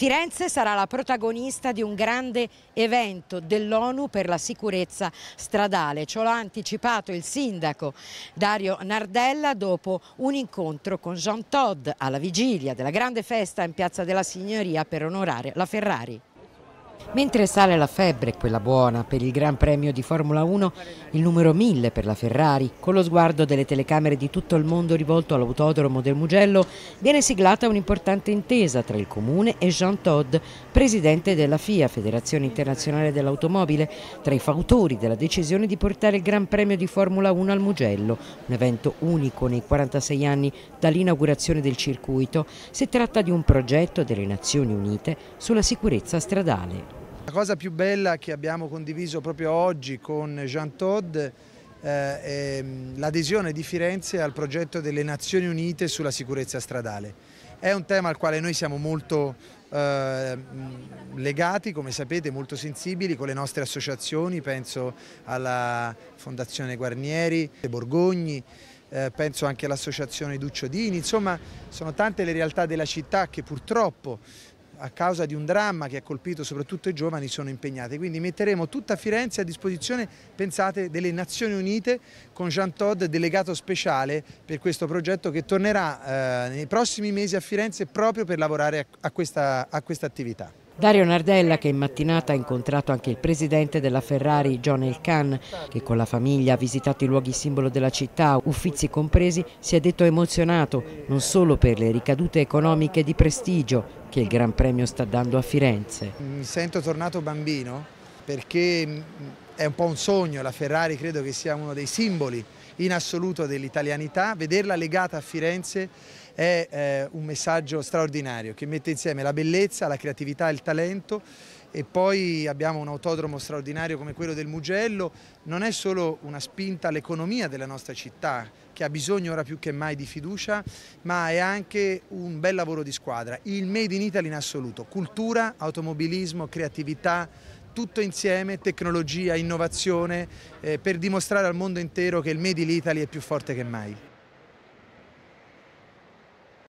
Firenze sarà la protagonista di un grande evento dell'ONU per la sicurezza stradale. Ce l'ha anticipato il sindaco Dario Nardella dopo un incontro con Jean Todd alla vigilia della grande festa in Piazza della Signoria per onorare la Ferrari. Mentre sale la febbre, quella buona, per il Gran Premio di Formula 1, il numero 1000 per la Ferrari, con lo sguardo delle telecamere di tutto il mondo rivolto all'autodromo del Mugello, viene siglata un'importante intesa tra il Comune e Jean Todd, presidente della FIA, Federazione Internazionale dell'Automobile, tra i fautori della decisione di portare il Gran Premio di Formula 1 al Mugello, un evento unico nei 46 anni dall'inaugurazione del circuito. Si tratta di un progetto delle Nazioni Unite sulla sicurezza stradale. La cosa più bella che abbiamo condiviso proprio oggi con Jean Todd eh, è mm, l'adesione di Firenze al progetto delle Nazioni Unite sulla sicurezza stradale. È un tema al quale noi siamo molto eh, legati, come sapete, molto sensibili con le nostre associazioni, penso alla Fondazione Guarnieri, Borgogni, eh, penso anche all'associazione Ducciodini, insomma sono tante le realtà della città che purtroppo a causa di un dramma che ha colpito soprattutto i giovani sono impegnate. Quindi metteremo tutta Firenze a disposizione, pensate, delle Nazioni Unite con Jean Todd delegato speciale per questo progetto che tornerà eh, nei prossimi mesi a Firenze proprio per lavorare a, a, questa, a questa attività. Dario Nardella che in mattinata ha incontrato anche il presidente della Ferrari John Elkann, che con la famiglia ha visitato i luoghi simbolo della città, Uffizi compresi, si è detto emozionato non solo per le ricadute economiche di prestigio che il Gran Premio sta dando a Firenze. Mi sento tornato bambino perché mm, è un po' un sogno, la Ferrari credo che sia uno dei simboli in assoluto dell'italianità, vederla legata a Firenze è eh, un messaggio straordinario che mette insieme la bellezza, la creatività e il talento e poi abbiamo un autodromo straordinario come quello del Mugello, non è solo una spinta all'economia della nostra città che ha bisogno ora più che mai di fiducia, ma è anche un bel lavoro di squadra, il Made in Italy in assoluto, cultura, automobilismo, creatività, tutto insieme, tecnologia, innovazione, eh, per dimostrare al mondo intero che il Made in Italy è più forte che mai.